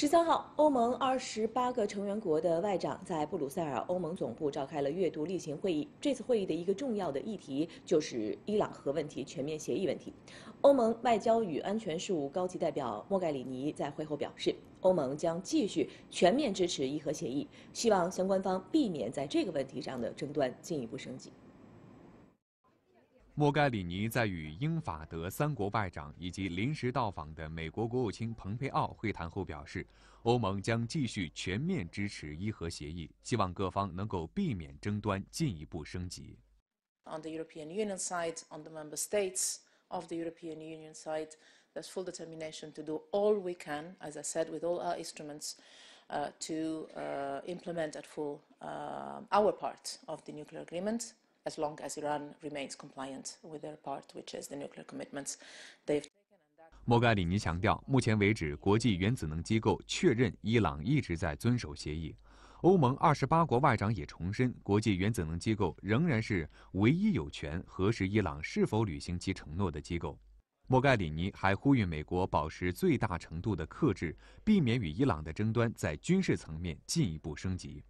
十三号，欧盟二十八个成员国的外长在布鲁塞尔欧盟总部召开了月度例行会议。这次会议的一个重要的议题就是伊朗核问题全面协议问题。欧盟外交与安全事务高级代表莫盖里尼在会后表示，欧盟将继续全面支持伊核协议，希望相关方避免在这个问题上的争端进一步升级。莫盖里尼在与英法德三国外长以及临时到访的美国国务卿蓬佩奥会谈后表示，欧盟将继续全面支持伊核协议，希望各方能够避免争端进一步升级。On the European Union side, on the member states of the European Union side, there's full determination to do all we can, as I said, with all our instruments, to implement at full our part of the nuclear agreement. as long as Iran remains compliant with their part, which is the nuclear commitments they've taken. 莫盖里尼强调，目前为止，国际原子能机构确认伊朗一直在遵守协议。欧盟二十八国外长也重申，国际原子能机构仍然是唯一有权核实伊朗是否履行其承诺的机构。莫盖里尼还呼吁美国保持最大程度的克制，避免与伊朗的争端在军事层面进一步升级。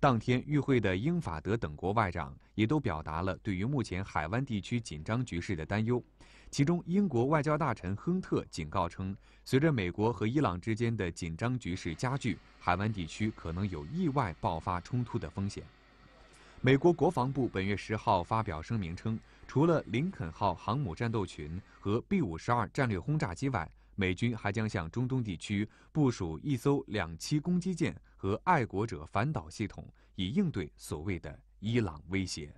当天与会的英法德等国外长也都表达了对于目前海湾地区紧张局势的担忧。其中，英国外交大臣亨特警告称，随着美国和伊朗之间的紧张局势加剧，海湾地区可能有意外爆发冲突的风险。美国国防部本月十号发表声明称，除了林肯号航母战斗群和 B-52 战略轰炸机外，美军还将向中东地区部署一艘两栖攻击舰。和爱国者反导系统以应对所谓的伊朗威胁。